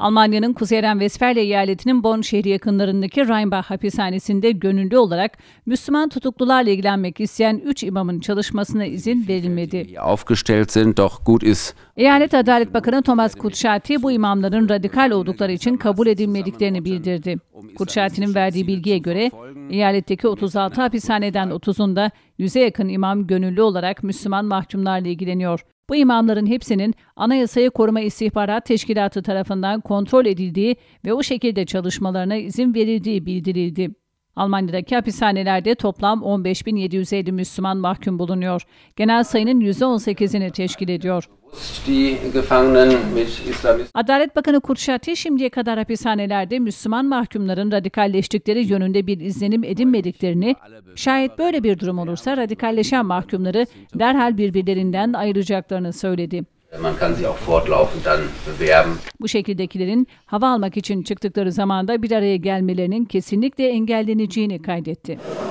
Almanya'nın Kuzeyren Westfalia eyaletinin Bonn şehri yakınlarındaki Rheinbach hapishanesinde gönüllü olarak Müslüman tutuklularla ilgilenmek isteyen 3 imamın çalışmasına izin verilmedi. Eyalet Adalet Bakanı Thomas Kutşati bu imamların radikal oldukları için kabul edilmediklerini bildirdi. Kutşati'nin verdiği bilgiye göre eyaletteki 36 hapishaneden 30'unda 100'e yakın imam gönüllü olarak Müslüman mahkumlarla ilgileniyor. Bu imamların hepsinin Anayasayı Koruma İstihbarat Teşkilatı tarafından kontrol edildiği ve o şekilde çalışmalarına izin verildiği bildirildi. Almanya'daki hapishanelerde toplam 15.750 Müslüman mahkum bulunuyor. Genel sayının %18'ini teşkil ediyor. Adalet Bakanı Kurşati şimdiye kadar hapishanelerde Müslüman mahkumların radikalleştikleri yönünde bir izlenim edinmediklerini, şayet böyle bir durum olursa radikalleşen mahkumları derhal birbirlerinden ayıracaklarını söyledi. Bu şekildekilerin hava almak için çıktıkları zamanda bir araya gelmelerinin kesinlikle engelleneceğini kaydetti.